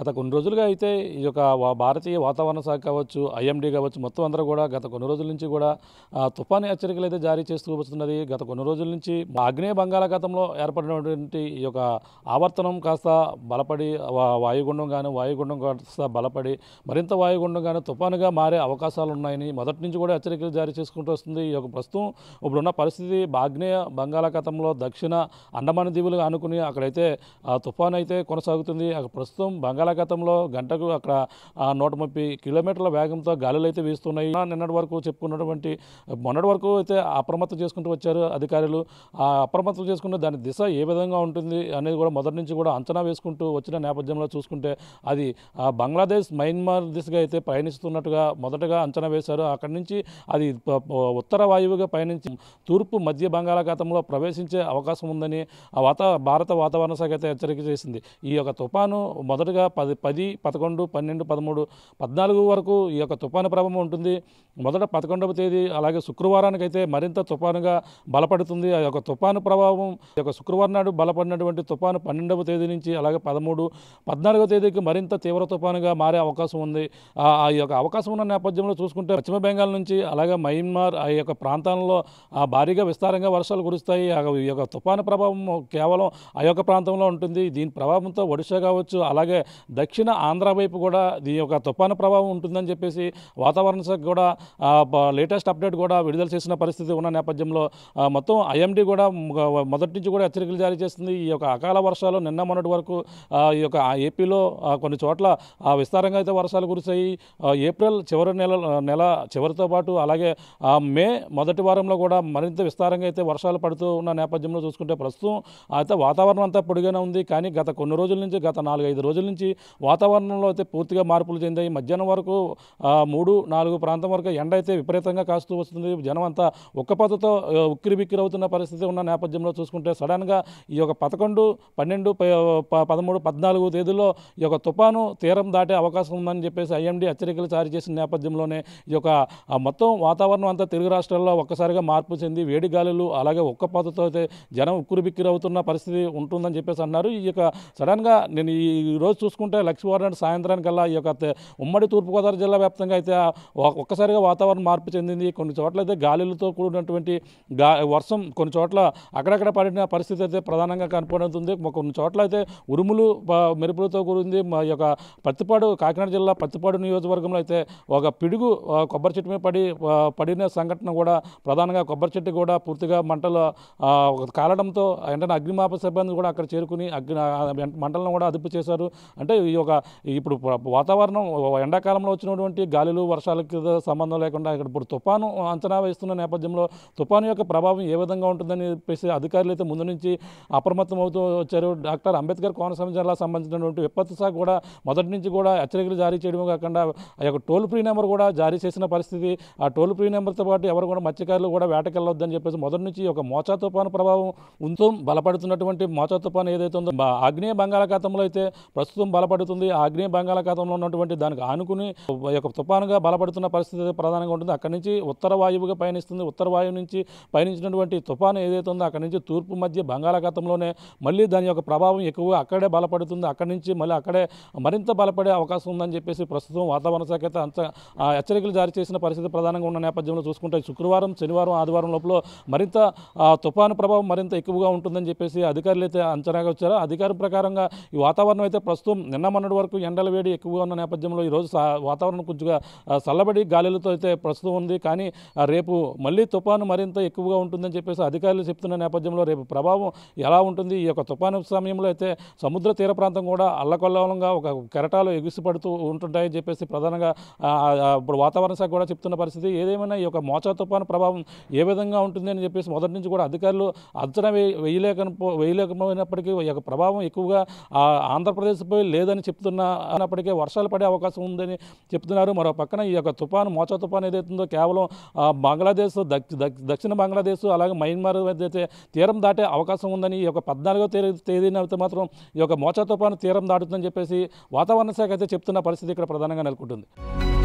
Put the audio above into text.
గత కొన్ని రోజులుగా అయితే ఈ యొక్క భారతీయ వాతావరణ శాఖ కావచ్చు ఐఎండీ కావచ్చు మొత్తం అందరూ కూడా గత కొన్ని రోజుల నుంచి కూడా తుఫాను హెచ్చరికలు అయితే జారీ చేస్తూ వస్తున్నది గత కొన్ని రోజుల నుంచి ఆగ్నేయ బంగాళాఖాతంలో ఏర్పడినటువంటి ఈ యొక్క ఆవర్తనం కాస్త బలపడి వాయుగుండం కానీ వాయుగుండం కాస్త బలపడి మరింత వాయుగుండం కానీ తుఫానుగా మారే అవకాశాలు ఉన్నాయని మొదటి నుంచి కూడా హెచ్చరికలు జారీ చేసుకుంటూ వస్తుంది ఈ యొక్క ప్రస్తుతం ఇప్పుడున్న పరిస్థితి ఆగ్నేయ బంగాళాఖాతంలో దక్షిణ అండమాన దీవులు అనుకుని అక్కడైతే తుఫాను అయితే కొనసాగుతుంది ప్రస్తుతం బంగాళ కాలగతంలో గంటకు అక్కడ నూట ముప్పై కిలోమీటర్ల వేగంతో గాలులు అయితే వీస్తున్నాయి నిన్నటి వరకు చెప్పుకున్నటువంటి మొన్నటి వరకు అయితే అప్రమత్తం చేసుకుంటూ వచ్చారు అధికారులు ఆ అప్రమత్తం చేసుకుంటే దాని దిశ ఏ విధంగా ఉంటుంది అనేది కూడా మొదటి నుంచి కూడా అంచనా వేసుకుంటూ వచ్చిన నేపథ్యంలో చూసుకుంటే అది బంగ్లాదేశ్ మయన్మార్ దిశగా అయితే పయనిస్తున్నట్టుగా మొదటగా అంచనా వేశారు అక్కడి నుంచి అది ఉత్తర వాయువుగా పయనించి తూర్పు మధ్య బంగాళాఖాతంలో ప్రవేశించే అవకాశం ఉందని వాతా భారత వాతావరణ శాఖ అయితే హెచ్చరిక చేసింది ఈ యొక్క తుఫాను మొదటగా పది పది పదకొండు పన్నెండు పదమూడు పద్నాలుగు వరకు ఈ యొక్క తుఫాను ప్రభావం ఉంటుంది మొదట పదకొండవ తేదీ అలాగే శుక్రవారానికైతే మరింత తుఫానుగా బలపడుతుంది ఆ యొక్క తుఫాను ప్రభావం యొక్క శుక్రవారం నాడు బలపడినటువంటి తుఫాను పన్నెండవ తేదీ నుంచి అలాగే పదమూడు పద్నాలుగవ తేదీకి మరింత తీవ్ర తుఫానుగా మారే అవకాశం ఉంది ఆ యొక్క అవకాశం ఉన్న నేపథ్యంలో చూసుకుంటే పశ్చిమ బెంగాల్ నుంచి అలాగే మయన్మార్ ఆ యొక్క ప్రాంతాల్లో భారీగా విస్తారంగా వర్షాలు కురుస్తాయి ఈ యొక్క తుఫాను ప్రభావం కేవలం ఆ యొక్క ప్రాంతంలో ఉంటుంది దీని ప్రభావంతో ఒడిశా కావచ్చు అలాగే దక్షిణ ఆంధ్ర వైపు కూడా దీని యొక్క తుఫాను ప్రభావం ఉంటుందని చెప్పేసి వాతావరణ శాఖ కూడా లేటెస్ట్ అప్డేట్ కూడా విడుదల చేసిన పరిస్థితి ఉన్న నేపథ్యంలో మొత్తం ఐఎండి కూడా మొదటి నుంచి కూడా హెచ్చరికలు జారీ చేస్తుంది ఈ యొక్క అకాల వర్షాలు నిన్న మొన్నటి వరకు ఈ యొక్క ఏపీలో కొన్ని చోట్ల విస్తారంగా అయితే వర్షాలు కురిసాయి ఏప్రిల్ చివరి నెల నెల చివరితో పాటు అలాగే మే మొదటి వారంలో కూడా మరింత విస్తారంగా అయితే వర్షాలు పడుతూ ఉన్న నేపథ్యంలో చూసుకుంటే ప్రస్తుతం అయితే వాతావరణం అంతా పొడిగానే ఉంది కానీ గత కొన్ని రోజుల నుంచి గత నాలుగైదు రోజుల నుంచి వాతావరణంలో అయితే పూర్తిగా మార్పులు చెందాయి మధ్యాహ్నం వరకు మూడు నాలుగు ప్రాంతం వరకు ఎండ అయితే విపరీతంగా కాస్తూ వస్తుంది జనం అంతా ఒక్క పదతో ఉక్కిరి బిక్కిరి అవుతున్న పరిస్థితి ఉన్న నేపథ్యంలో చూసుకుంటే సడన్గా ఈ యొక్క పదకొండు పన్నెండు పదమూడు పద్నాలుగు తేదీల్లో ఈ యొక్క తుఫాను తీరం దాటే అవకాశం ఉందని చెప్పేసి ఐఎండీ హెచ్చరికలు జారీ చేసిన నేపథ్యంలోనే ఈ యొక్క మొత్తం వాతావరణం అంతా తెలుగు రాష్ట్రాల్లో ఒక్కసారిగా మార్పు చెంది వేడి గాలులు అలాగే ఒక్క పాతతో అయితే జనం ఉక్కురు బిక్కిరి అవుతున్న పరిస్థితి ఉంటుందని చెప్పేసి అన్నారు ఈ యొక్క సడన్గా నేను ఈ రోజు చూసుకుంటే లక్ష్మీవారం సాయంత్రానికల్లా ఈ యొక్క ఉమ్మడి తూర్పుగోదావరి జిల్లా వ్యాప్తంగా అయితే ఒక్కసారిగా వాతావరణం మార్పు చెందింది కొన్ని చోట్ల అయితే గాలులతో కూడినటువంటి గా వర్షం కొన్ని చోట్ల అక్కడక్కడ పడిన పరిస్థితి అయితే ప్రధానంగా కనపడుతుంది కొన్ని చోట్ల అయితే ఉరుములు మెరుపులతో కూడింది మా యొక్క పత్తిపాడు కాకినాడ జిల్లా పత్తిపాడు నియోజకవర్గంలో అయితే ఒక పిడుగు కొబ్బరి చెట్టు మీద పడి పడిన సంఘటన కూడా ప్రధానంగా కొబ్బరి చెట్టు కూడా పూర్తిగా మంటలు కాలడంతో వెంటనే అగ్నిమాప సిబ్బంది కూడా అక్కడ చేరుకుని అగ్ని మంటలను కూడా అదుపు చేశారు అంటే ఈ యొక్క ఇప్పుడు వాతావరణం ఎండాకాలంలో వచ్చినటువంటి గాలులు వర్షాలకి సంబంధం సంబంధం లేకుండా ఇక్కడ ఇప్పుడు తుఫాను అంచనా వేస్తున్న నేపథ్యంలో తుఫాను యొక్క ప్రభావం ఏ విధంగా ఉంటుందని చెప్పేసి అధికారులు అయితే ముందు నుంచి అప్రమత్తం అవుతూ వచ్చారు డాక్టర్ అంబేద్కర్ కోనసీమ జిల్లా సంబంధించినటువంటి విపత్తు సహా కూడా మొదటి నుంచి కూడా హెచ్చరికలు జారీ చేయడమే కాకుండా ఆ యొక్క టోల్ ఫ్రీ నెంబర్ కూడా జారీ చేసిన పరిస్థితి ఆ టోల్ ఫ్రీ నెంబర్తో పాటు ఎవరు కూడా మత్స్యకారులు కూడా వేటకెళ్ళొద్దని చెప్పేసి మొదటి నుంచి ఒక మోచా తుఫాను ప్రభావం ఉంటూ బలపడుతున్నటువంటి మోచా తుఫాను ఏదైతే ఉందో ఆగ్నేయ బంగాళాఖాతంలో అయితే ప్రస్తుతం బలపడుతుంది ఆగ్నేయ బంగాళాఖాతంలో ఉన్నటువంటి దానికి ఆనుకుని యొక్క తుఫానుగా బలపడుతున్న పరిస్థితి ప్రధానంగా ఉంటుంది అక్కడి నుంచి ఉత్తర వాయువుగా పయనిస్తుంది ఉత్తర వాయువు నుంచి పయనించినటువంటి తుఫాను ఏదైతే ఉందో అక్కడి నుంచి తూర్పు మధ్య బంగాళాఖాతంలోనే మళ్ళీ దాని యొక్క ప్రభావం ఎక్కువగా అక్కడే బలపడుతుంది అక్కడి నుంచి మళ్ళీ అక్కడే మరింత బలపడే అవకాశం ఉందని చెప్పేసి ప్రస్తుతం వాతావరణ శాఖ అయితే అంత హెచ్చరికలు జారీ చేసిన పరిస్థితి ప్రధానంగా ఉన్న నేపథ్యంలో చూసుకుంటే శుక్రవారం శనివారం ఆదివారం లోపల మరింత తుఫాను ప్రభావం మరింత ఎక్కువగా ఉంటుందని చెప్పేసి అధికారులు అయితే అంచనాగా వచ్చారు అధికారం ప్రకారంగా ఈ వాతావరణం అయితే ప్రస్తుతం నిన్న మొన్నటి వరకు ఎండల వేడి ఎక్కువగా ఉన్న నేపథ్యంలో ఈరోజు వాతావరణం కొద్దిగా చల్లబడి గాలులతో పరిస్థితి అయితే ప్రస్తుతం ఉంది కానీ రేపు మళ్ళీ తుఫాను మరింత ఎక్కువగా ఉంటుందని చెప్పేసి అధికారులు చెప్తున్న నేపథ్యంలో రేపు ప్రభావం ఎలా ఉంటుంది ఈ యొక్క తుపాను సమయంలో అయితే సముద్ర తీర ప్రాంతం కూడా అల్లకొల్లంగా ఒక కెరటాలు ఎగుసిపడుతూ ఉంటుంటాయని చెప్పేసి ప్రధానంగా ఇప్పుడు వాతావరణ శాఖ కూడా చెప్తున్న పరిస్థితి ఏదేమైనా ఈ యొక్క మోచా తుపాను ప్రభావం ఏ విధంగా ఉంటుంది అని చెప్పేసి మొదటి నుంచి కూడా అధికారులు అంచనా వేయలేక వేయలేకపోయినప్పటికీ ఈ యొక్క ప్రభావం ఎక్కువగా ఆంధ్రప్రదేశ్పై లేదని చెప్తున్నప్పటికీ వర్షాలు పడే అవకాశం ఉందని చెప్తున్నారు మరో పక్కన ఈ యొక్క తుఫాను మోచ శాశ్వత పని ఏదైతుందో కేవలం బంగ్లాదేశ్ దక్షిణ బంగ్లాదేశ్ అలాగే మయన్మార్ తీరం దాటే అవకాశం ఉందని ఈ యొక్క పద్నాలుగో తేదీ తేదీన అయితే మాత్రం ఈ యొక్క మోచా తుఫాను తీరం దాటుతుందని చెప్పేసి వాతావరణ శాఖ అయితే చెప్తున్న పరిస్థితి ఇక్కడ ప్రధానంగా నెలకొంటుంది